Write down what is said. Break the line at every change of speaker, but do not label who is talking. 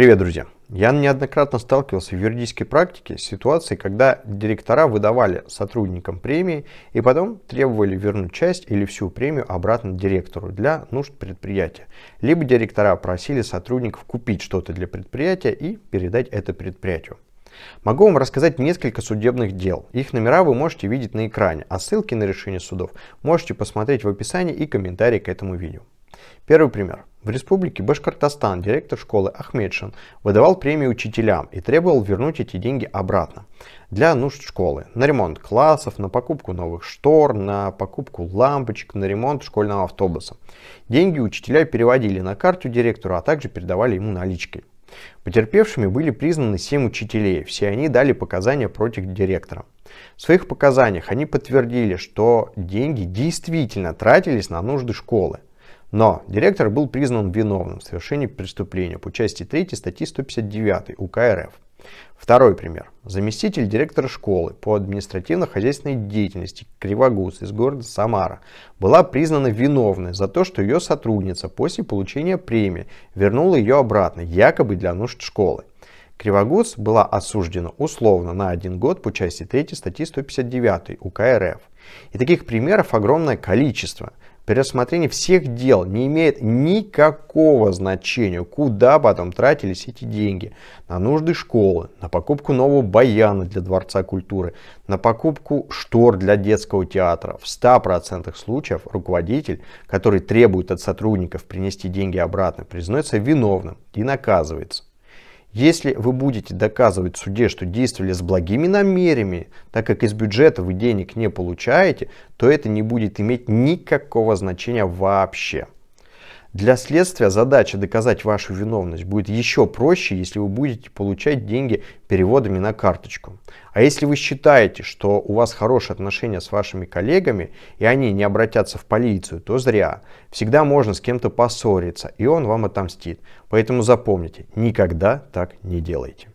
Привет, друзья! Я неоднократно сталкивался в юридической практике с ситуацией, когда директора выдавали сотрудникам премии и потом требовали вернуть часть или всю премию обратно директору для нужд предприятия. Либо директора просили сотрудников купить что-то для предприятия и передать это предприятию. Могу вам рассказать несколько судебных дел. Их номера вы можете видеть на экране, а ссылки на решение судов можете посмотреть в описании и комментарии к этому видео. Первый пример. В Республике Башкортостан директор школы Ахмедшин выдавал премии учителям и требовал вернуть эти деньги обратно для нужд школы, на ремонт классов, на покупку новых штор, на покупку лампочек, на ремонт школьного автобуса. Деньги учителя переводили на карту директора, а также передавали ему наличкой. Потерпевшими были признаны 7 учителей, все они дали показания против директора. В своих показаниях они подтвердили, что деньги действительно тратились на нужды школы. Но директор был признан виновным в совершении преступления по части 3 статьи 159 УК РФ. Второй пример. Заместитель директора школы по административно-хозяйственной деятельности Кривогуз из города Самара была признана виновной за то, что ее сотрудница после получения премии вернула ее обратно, якобы для нужд школы. Кривогуз была осуждена условно на один год по части 3 статьи 159 УК РФ. И таких примеров огромное количество. При рассмотрении всех дел не имеет никакого значения, куда потом тратились эти деньги. На нужды школы, на покупку нового баяна для Дворца культуры, на покупку штор для детского театра. В 100% случаев руководитель, который требует от сотрудников принести деньги обратно, признается виновным и наказывается. Если вы будете доказывать в суде, что действовали с благими намерениями, так как из бюджета вы денег не получаете, то это не будет иметь никакого значения вообще. Для следствия задача доказать вашу виновность будет еще проще, если вы будете получать деньги переводами на карточку. А если вы считаете, что у вас хорошие отношения с вашими коллегами, и они не обратятся в полицию, то зря. Всегда можно с кем-то поссориться, и он вам отомстит. Поэтому запомните, никогда так не делайте.